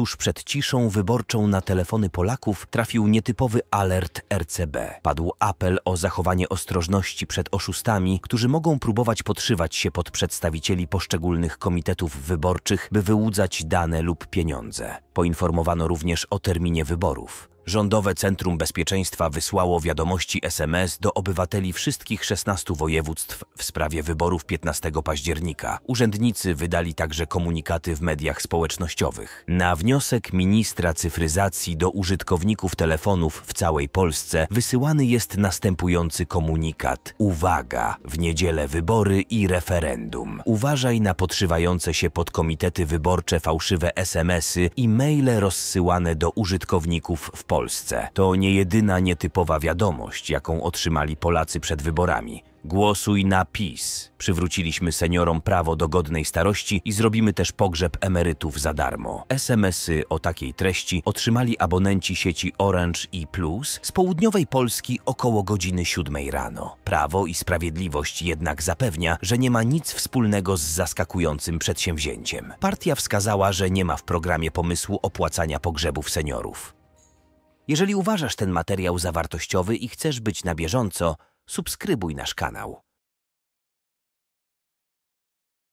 tuż przed ciszą wyborczą na telefony Polaków trafił nietypowy alert RCB. Padł apel o zachowanie ostrożności przed oszustami, którzy mogą próbować podszywać się pod przedstawicieli poszczególnych komitetów wyborczych, by wyłudzać dane lub pieniądze. Poinformowano również o terminie wyborów. Rządowe Centrum Bezpieczeństwa wysłało wiadomości SMS do obywateli wszystkich 16 województw w sprawie wyborów 15 października. Urzędnicy wydali także komunikaty w mediach społecznościowych. Na wniosek ministra cyfryzacji do użytkowników telefonów w całej Polsce wysyłany jest następujący komunikat. Uwaga! W niedzielę wybory i referendum. Uważaj na podszywające się podkomitety wyborcze fałszywe SMS-y i maile rozsyłane do użytkowników w Polsce. Polsce. To nie jedyna nietypowa wiadomość, jaką otrzymali Polacy przed wyborami. Głosuj na PiS. Przywróciliśmy seniorom prawo do godnej starości i zrobimy też pogrzeb emerytów za darmo. SMSy o takiej treści otrzymali abonenci sieci Orange i Plus z południowej Polski około godziny 7 rano. Prawo i Sprawiedliwość jednak zapewnia, że nie ma nic wspólnego z zaskakującym przedsięwzięciem. Partia wskazała, że nie ma w programie pomysłu opłacania pogrzebów seniorów. Jeżeli uważasz ten materiał za wartościowy i chcesz być na bieżąco, subskrybuj nasz kanał.